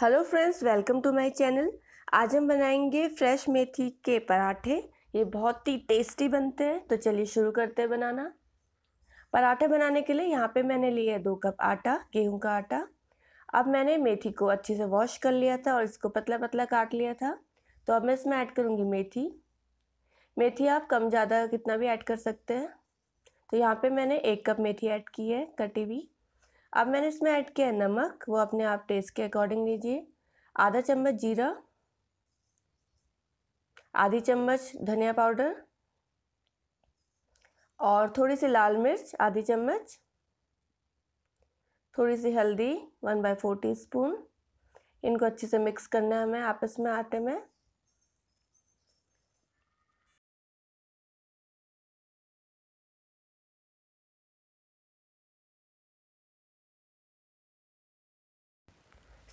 hello friends welcome to my channel आज हम बनाएंगे फ्रेश मेथी के पराठे ये बहुत ही टेस्टी बनते हैं तो चलिए शुरू करते हैं बनाना पराठे बनाने के लिए यहाँ पे मैंने लिया है दो कप आटा गेहूं का आटा अब मैंने मेथी को अच्छे से वॉश कर लिया था और इसको पतला पतला काट लिया था तो अब मैं इसमें ऐड करूँगी मेथी मेथी आप कम ज़्यादा कितना भी ऐड कर सकते हैं तो यहाँ पर मैंने एक कप मेथी ऐड की है कटी हुई अब मैंने इसमें ऐड किया है नमक वो अपने आप टेस्ट के अकॉर्डिंग लीजिए आधा चम्मच जीरा आधी चम्मच धनिया पाउडर और थोड़ी सी लाल मिर्च आधी चम्मच थोड़ी सी हल्दी one by four teaspoon इनको अच्छे से मिक्स करना है हमें आपस में आटे में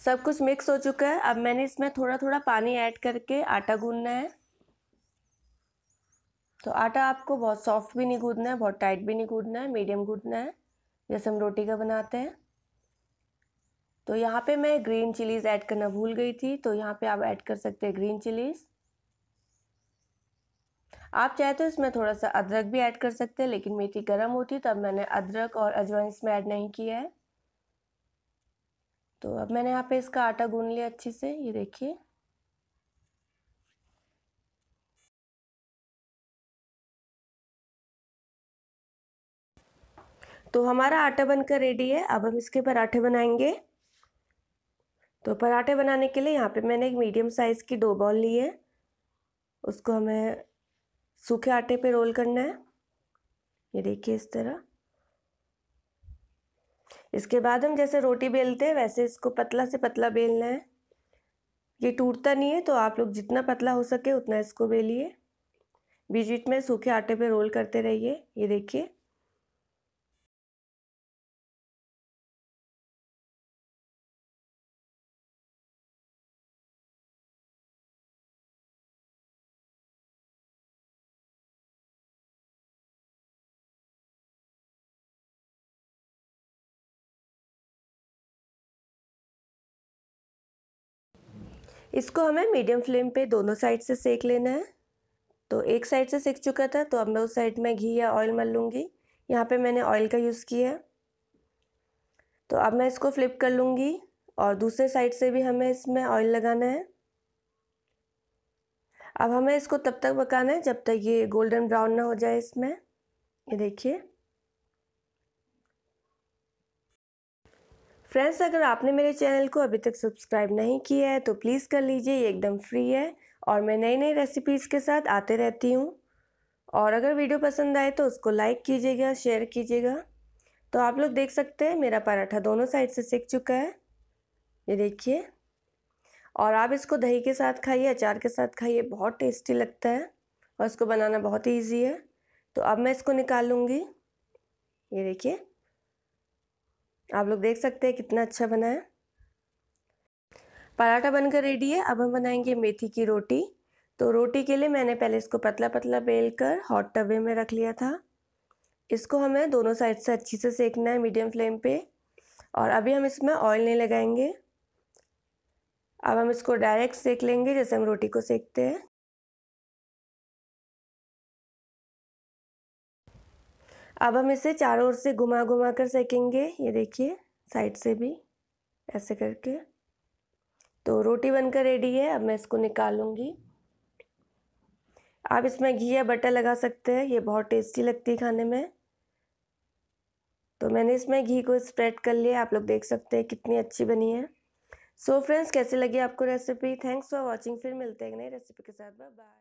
सब कुछ मिक्स हो चुका है अब मैंने इसमें थोड़ा थोड़ा पानी ऐड करके आटा गूंदना है तो आटा आपको बहुत सॉफ्ट भी नहीं गूंदना है बहुत टाइट भी नहीं गूंदना है मीडियम गूंदना है जैसे हम रोटी का बनाते हैं तो यहाँ पे मैं ग्रीन चिलीज़ ऐड करना भूल गई थी तो यहाँ पे आप ऐड कर सकते हैं ग्रीन चिलीज़ आप चाहे तो इसमें थोड़ा सा अदरक भी ऐड कर सकते हैं लेकिन मेथी गर्म होती तब मैंने अदरक और अजवाइन इसमें ऐड नहीं किया है तो अब मैंने यहाँ पे इसका आटा गून लिया अच्छे से ये देखिए तो हमारा आटा बनकर रेडी है अब हम इसके पराठे बनाएंगे तो पराठे बनाने के लिए यहाँ पे मैंने एक मीडियम साइज़ की डो बॉल ली है उसको हमें सूखे आटे पे रोल करना है ये देखिए इस तरह इसके बाद हम जैसे रोटी बेलते हैं वैसे इसको पतला से पतला बेलना है ये टूटता नहीं है तो आप लोग जितना पतला हो सके उतना इसको बेलिए बीच बीच में सूखे आटे पे रोल करते रहिए ये देखिए इसको हमें मीडियम फ्लेम पे दोनों साइड से सेक लेना है तो एक साइड से सेक चुका था तो अब मैं उस साइड में घी या ऑयल मल लूँगी यहाँ पे मैंने ऑयल का यूज़ किया है तो अब मैं इसको फ्लिप कर लूँगी और दूसरे साइड से भी हमें इसमें ऑयल लगाना है अब हमें इसको तब तक पकाना है जब तक ये गोल्डन ब्राउन ना हो जाए इसमें ये देखिए फ्रेंड्स अगर आपने मेरे चैनल को अभी तक सब्सक्राइब नहीं किया है तो प्लीज़ कर लीजिए ये एकदम फ्री है और मैं नई नई रेसिपीज़ के साथ आते रहती हूँ और अगर वीडियो पसंद आए तो उसको लाइक कीजिएगा शेयर कीजिएगा तो आप लोग देख सकते हैं मेरा पराठा दोनों साइड से सेक चुका है ये देखिए और आप इसको दही के साथ खाइए अचार के साथ खाइए बहुत टेस्टी लगता है और इसको बनाना बहुत ईजी है तो अब मैं इसको निकाल लूँगी ये देखिए आप लोग देख सकते हैं कितना अच्छा बना है पराठा बनकर रेडी है अब हम बनाएंगे मेथी की रोटी तो रोटी के लिए मैंने पहले इसको पतला पतला बेल कर हॉट तवे में रख लिया था इसको हमें दोनों साइड से अच्छी से सेकना है मीडियम फ्लेम पे और अभी हम इसमें ऑयल नहीं लगाएंगे अब हम इसको डायरेक्ट सेक लेंगे जैसे हम रोटी को सेकते हैं अब हम इसे चारों ओर से घुमा घुमा कर सेकेंगे ये देखिए साइड से भी ऐसे करके तो रोटी बनकर रेडी है अब मैं इसको निकालूंगी आप इसमें घी या बटर लगा सकते हैं ये बहुत टेस्टी लगती है खाने में तो मैंने इसमें घी को स्प्रेड कर लिया आप लोग देख सकते हैं कितनी अच्छी बनी है सो so फ्रेंड्स कैसे लगी आपको रेसिपी थैंक्स फॉर वॉचिंग फिर मिलते हैं नई रेसिपी के साथ बाय